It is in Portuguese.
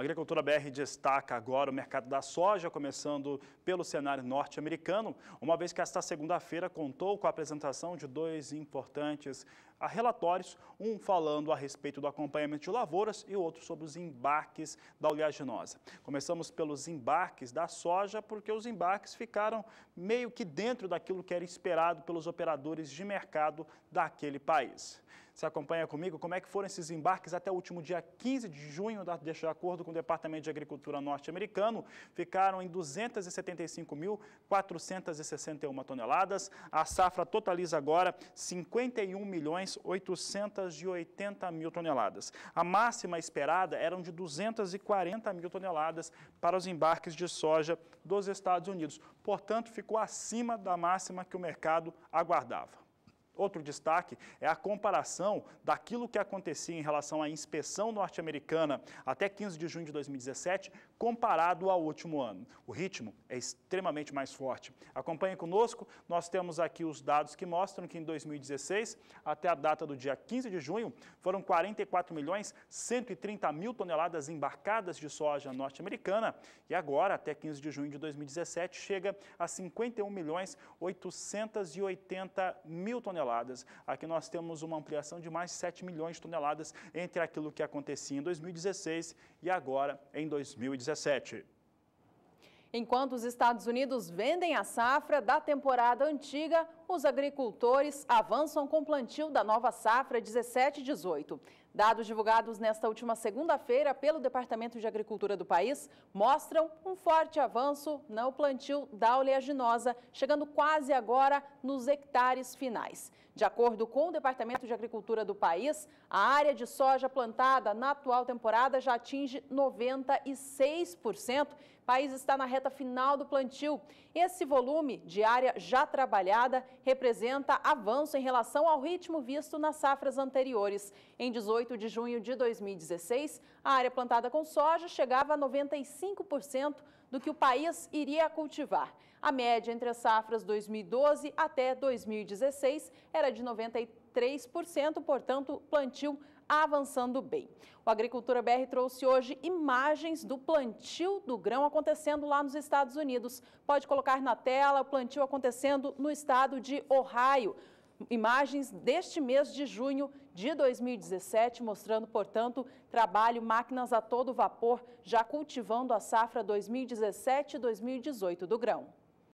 A Agricultura BR destaca agora o mercado da soja, começando pelo cenário norte-americano, uma vez que esta segunda-feira contou com a apresentação de dois importantes a relatórios, um falando a respeito do acompanhamento de lavouras e o outro sobre os embarques da oleaginosa. Começamos pelos embarques da soja, porque os embarques ficaram meio que dentro daquilo que era esperado pelos operadores de mercado daquele país. Você acompanha comigo como é que foram esses embarques até o último dia 15 de junho, de acordo com o Departamento de Agricultura norte-americano, ficaram em 275.461 toneladas. A safra totaliza agora 51 milhões mais 880 mil toneladas. A máxima esperada eram de 240 mil toneladas para os embarques de soja dos Estados Unidos. Portanto, ficou acima da máxima que o mercado aguardava. Outro destaque é a comparação daquilo que acontecia em relação à inspeção norte-americana até 15 de junho de 2017, comparado ao último ano. O ritmo é extremamente mais forte. Acompanhe conosco, nós temos aqui os dados que mostram que em 2016, até a data do dia 15 de junho, foram 44 milhões 130 mil toneladas embarcadas de soja norte-americana e agora, até 15 de junho de 2017, chega a 51 milhões 880 mil toneladas toneladas. Aqui nós temos uma ampliação de mais 7 milhões de toneladas entre aquilo que acontecia em 2016 e agora em 2017. Enquanto os Estados Unidos vendem a safra da temporada antiga, os agricultores avançam com o plantio da nova safra 17-18. Dados divulgados nesta última segunda-feira pelo Departamento de Agricultura do país mostram um forte avanço no plantio da oleaginosa, chegando quase agora nos hectares finais. De acordo com o Departamento de Agricultura do país, a área de soja plantada na atual temporada já atinge 96%. O país está na reta final do plantio. Esse volume de área já trabalhada representa avanço em relação ao ritmo visto nas safras anteriores. Em 18 18 de junho de 2016, a área plantada com soja chegava a 95% do que o país iria cultivar. A média entre as safras 2012 até 2016 era de 93%, portanto, plantio avançando bem. O Agricultura BR trouxe hoje imagens do plantio do grão acontecendo lá nos Estados Unidos. Pode colocar na tela o plantio acontecendo no estado de Ohio imagens deste mês de junho de 2017, mostrando, portanto, trabalho, máquinas a todo vapor, já cultivando a safra 2017 2018 do grão.